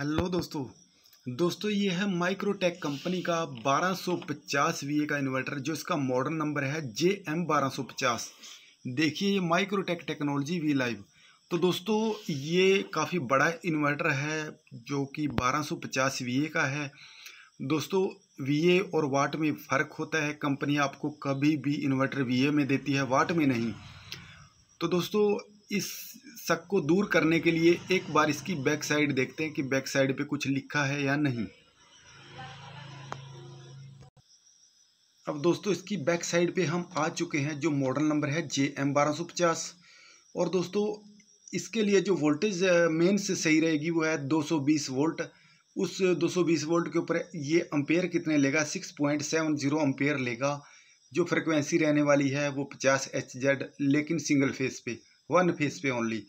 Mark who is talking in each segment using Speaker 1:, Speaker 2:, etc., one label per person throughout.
Speaker 1: hello दोस्तों दोस्तों ये है माइक्रोटेक कंपनी का 1250 वीए का इन्वर्टर जो इसका मॉडर्न नंबर है जे एम बारह देखिए ये माइक्रोटेक टेक्नोलॉजी वी लाइव तो दोस्तों ये काफ़ी बड़ा इन्वर्टर है जो कि 1250 वीए का है दोस्तों वीए और वाट में फ़र्क होता है कंपनी आपको कभी भी इन्वर्टर वीए में देती है वाट में नहीं तो दोस्तों इस शक को दूर करने के लिए एक बार इसकी बैक साइड देखते हैं कि बैक साइड पे कुछ लिखा है या नहीं अब दोस्तों इसकी बैक साइड पे हम आ चुके हैं जो मॉडल नंबर है जे एम बारह पचास और दोस्तों इसके लिए जो वोल्टेज मेन से सही रहेगी वो है 220 वोल्ट उस 220 वोल्ट के ऊपर ये अम्पेयर कितने लेगा 6.70 अम्पेयर लेगा जो फ्रिक्वेंसी रहने वाली है वो 50 एच जेड लेकिन सिंगल फेस पे वन फेस पे ओनली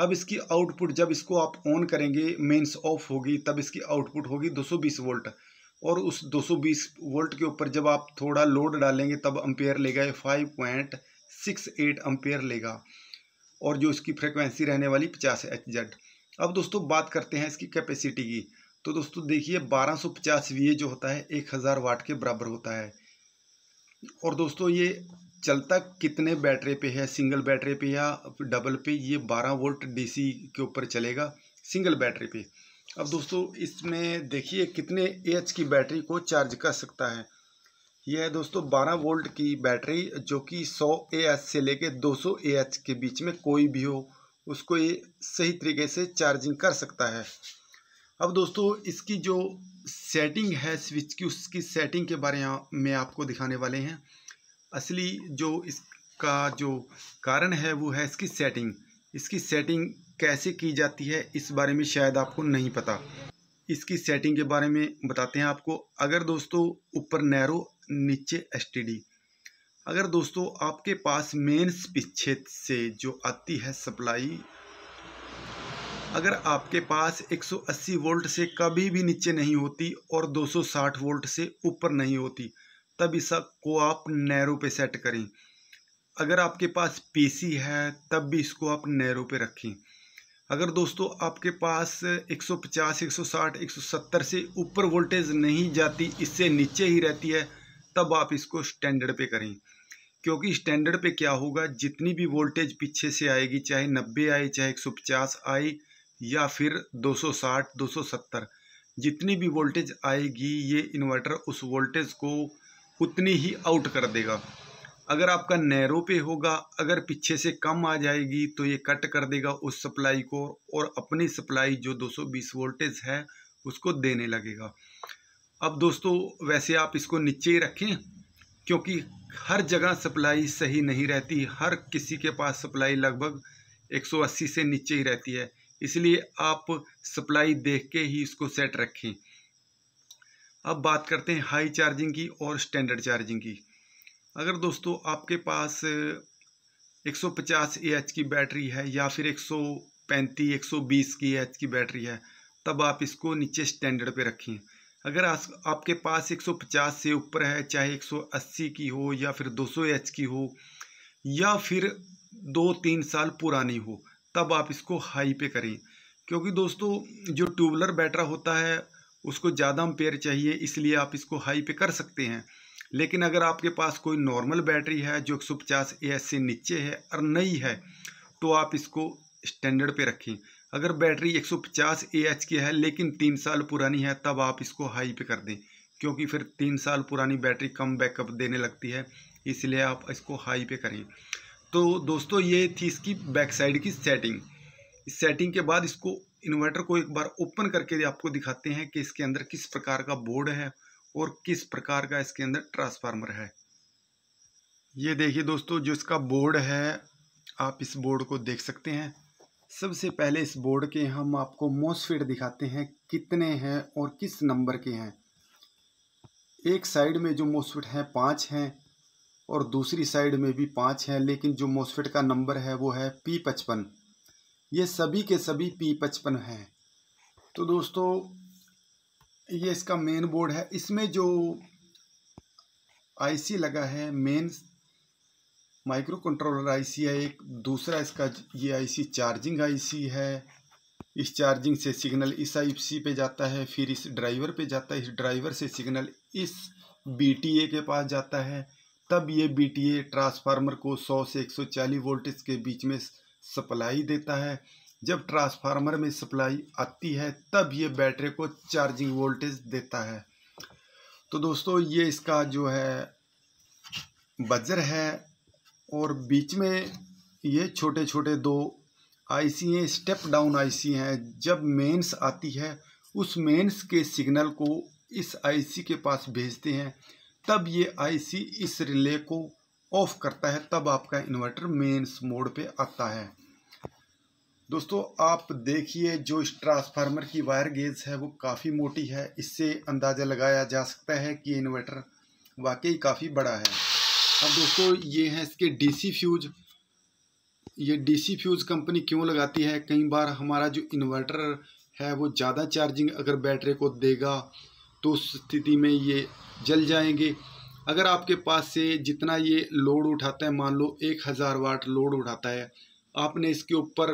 Speaker 1: अब इसकी आउटपुट जब इसको आप ऑन करेंगे मेंस ऑफ होगी तब इसकी आउटपुट होगी 220 वोल्ट और उस 220 वोल्ट के ऊपर जब आप थोड़ा लोड डालेंगे तब अम्पेयर लेगा ये एट अम्पेयर लेगा और जो इसकी फ्रिक्वेंसी रहने वाली पचास एच अब दोस्तों बात करते हैं इसकी कैपेसिटी की तो दोस्तों देखिए 1250 सौ जो होता है 1000 वाट के बराबर होता है और दोस्तों ये चलता कितने बैटरी पे है सिंगल बैटरी पे या डबल पे ये 12 वोल्ट डीसी के ऊपर चलेगा सिंगल बैटरी पे अब दोस्तों इसमें देखिए कितने एच की बैटरी को चार्ज कर सकता है यह है दोस्तों 12 वोल्ट की बैटरी जो कि 100 एच से लेके 200 एच के बीच में कोई भी हो उसको ये सही तरीके से चार्जिंग कर सकता है अब दोस्तों इसकी जो सेटिंग है स्विच की उसकी सेटिंग के बारे में आपको दिखाने वाले हैं असली जो इसका जो कारण है वो है इसकी सेटिंग इसकी सेटिंग कैसे की जाती है इस बारे में शायद आपको नहीं पता इसकी सेटिंग के बारे में बताते हैं आपको अगर दोस्तों ऊपर नैरो नीचे एस अगर दोस्तों आपके पास मेन पीछे से जो आती है सप्लाई अगर आपके पास 180 वोल्ट से कभी भी नीचे नहीं होती और 260 वोल्ट से ऊपर नहीं होती तब इस को आप नैरो पे सेट करें अगर आपके पास पीसी है तब भी इसको आप नैरो पे रखें अगर दोस्तों आपके पास 150, 160, 170 से ऊपर वोल्टेज नहीं जाती इससे नीचे ही रहती है तब आप इसको स्टैंडर्ड पे करें क्योंकि स्टैंडर्ड पे क्या होगा जितनी भी वोल्टेज पीछे से आएगी चाहे 90 आए चाहे 150 आए या फिर 260, 270 जितनी भी वोल्टेज आएगी ये इन्वर्टर उस वोल्टेज को उतनी ही आउट कर देगा अगर आपका नैरो पे होगा अगर पीछे से कम आ जाएगी तो ये कट कर देगा उस सप्लाई को और अपनी सप्लाई जो 220 वोल्टेज है उसको देने लगेगा अब दोस्तों वैसे आप इसको नीचे ही रखें क्योंकि हर जगह सप्लाई सही नहीं रहती हर किसी के पास सप्लाई लगभग 180 से नीचे ही रहती है इसलिए आप सप्लाई देख के ही इसको सेट रखें अब बात करते हैं हाई चार्जिंग की और स्टैंडर्ड चार्जिंग की अगर दोस्तों आपके पास 150 एच की बैटरी है या फिर 135 120 की एच की बैटरी है तब आप इसको नीचे स्टैंडर्ड पे रखें अगर आस, आपके पास 150 से ऊपर है चाहे 180 की हो या फिर 200 एच की हो या फिर दो तीन साल पुरानी हो तब आप इसको हाई पे करें क्योंकि दोस्तों जो ट्यूबलर बैटरा होता है उसको ज़्यादा अम्पेयर चाहिए इसलिए आप इसको हाई पे कर सकते हैं लेकिन अगर आपके पास कोई नॉर्मल बैटरी है जो ए एएच से नीचे है और नई है तो आप इसको स्टैंडर्ड पे रखें अगर बैटरी 150 एच की है लेकिन तीन साल पुरानी है तब आप इसको हाई पे कर दें क्योंकि फिर तीन साल पुरानी बैटरी कम बैकअप देने लगती है इसलिए आप इसको हाई पे करें तो दोस्तों ये थी इसकी बैक साइड की सेटिंग इस सेटिंग के बाद इसको इन्वर्टर को एक बार ओपन करके आपको दिखाते हैं कि इसके अंदर किस प्रकार का बोर्ड है और किस प्रकार का इसके अंदर ट्रांसफार्मर है ये देखिए दोस्तों जो इसका बोर्ड है आप इस बोर्ड को देख सकते हैं सबसे पहले इस बोर्ड के हम आपको मोसफेट दिखाते हैं कितने हैं और किस नंबर के हैं एक साइड में जो मोसफेट हैं पाँच हैं और दूसरी साइड में भी पाँच हैं लेकिन जो मोसफेट का नंबर है वो है पी पचपन ये सभी के सभी पी पचपन हैं तो दोस्तों ये इसका मेन बोर्ड है इसमें जो आईसी लगा है मेन माइक्रो कंट्रोलर आईसी है एक दूसरा इसका ये आईसी चार्जिंग आईसी है इस चार्जिंग से सिग्नल इस आईसी पे जाता है फिर इस ड्राइवर पे जाता है इस ड्राइवर से सिग्नल इस बीटीए के पास जाता है तब ये बीटीए ट्रांसफार्मर को 100 से 140 वोल्टेज के बीच में सप्लाई देता है जब ट्रांसफार्मर में सप्लाई आती है तब ये बैटरी को चार्जिंग वोल्टेज देता है तो दोस्तों ये इसका जो है बजर है और बीच में ये छोटे छोटे दो आईसी हैं स्टेप डाउन आईसी हैं जब मेंस आती है उस मेंस के सिग्नल को इस आईसी के पास भेजते हैं तब ये आईसी इस रिले को ऑफ करता है तब आपका इन्वर्टर मेन्स मोड पे आता है दोस्तों आप देखिए जो इस ट्रांसफार्मर की वायर गेज है वो काफ़ी मोटी है इससे अंदाज़ा लगाया जा सकता है कि इन्वर्टर वाकई काफ़ी बड़ा है अब दोस्तों ये है इसके डीसी फ्यूज ये डीसी फ्यूज कंपनी क्यों लगाती है कई बार हमारा जो इन्वर्टर है वो ज़्यादा चार्जिंग अगर बैटरी को देगा तो उस स्थिति में ये जल जाएंगे अगर आपके पास से जितना ये लोड उठाता है मान लो एक हज़ार वाट लोड उठाता है आपने इसके ऊपर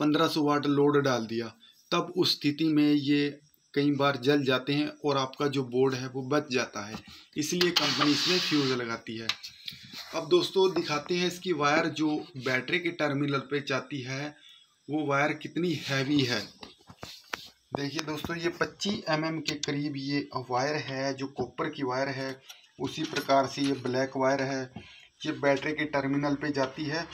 Speaker 1: पंद्रह सौ वाट लोड डाल दिया तब उस स्थिति में ये कई बार जल जाते हैं और आपका जो बोर्ड है वो बच जाता है इसलिए कंपनी इसमें फ्यूज़ लगाती है अब दोस्तों दिखाते हैं इसकी वायर जो बैटरी के टर्मिनल पे जाती है वो वायर कितनी हैवी है देखिए दोस्तों ये 25 एम mm के करीब ये वायर है जो कॉपर की वायर है उसी प्रकार से ये ब्लैक वायर है ये बैटरी के टर्मिनल पे जाती है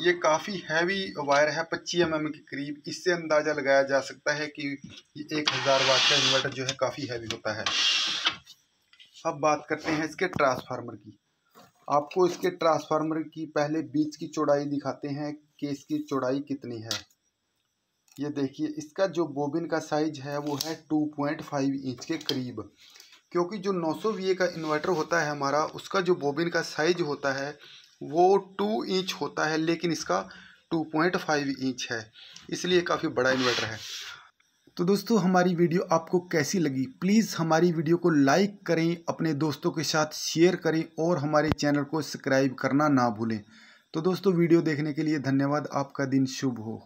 Speaker 1: ये काफ़ी हैवी वायर है पच्चीस एम mm के करीब इससे अंदाज़ा लगाया जा सकता है कि ये एक हज़ार वाट का इन्वर्टर जो है काफ़ी हैवी होता है अब बात करते हैं इसके ट्रांसफार्मर की आपको इसके ट्रांसफार्मर की पहले बीच की चौड़ाई दिखाते हैं कि इसकी चौड़ाई कितनी है ये देखिए इसका जो बोबिन का साइज है वो है टू पॉइंट फाइव इंच के करीब क्योंकि जो 900 वीए का इन्वर्टर होता है हमारा उसका जो बोबिन का साइज होता है वो टू इंच होता है लेकिन इसका 2.5 इंच है इसलिए काफ़ी बड़ा इन्वर्टर है तो दोस्तों हमारी वीडियो आपको कैसी लगी प्लीज़ हमारी वीडियो को लाइक करें अपने दोस्तों के साथ शेयर करें और हमारे चैनल को सब्सक्राइब करना ना भूलें तो दोस्तों वीडियो देखने के लिए धन्यवाद आपका दिन शुभ हो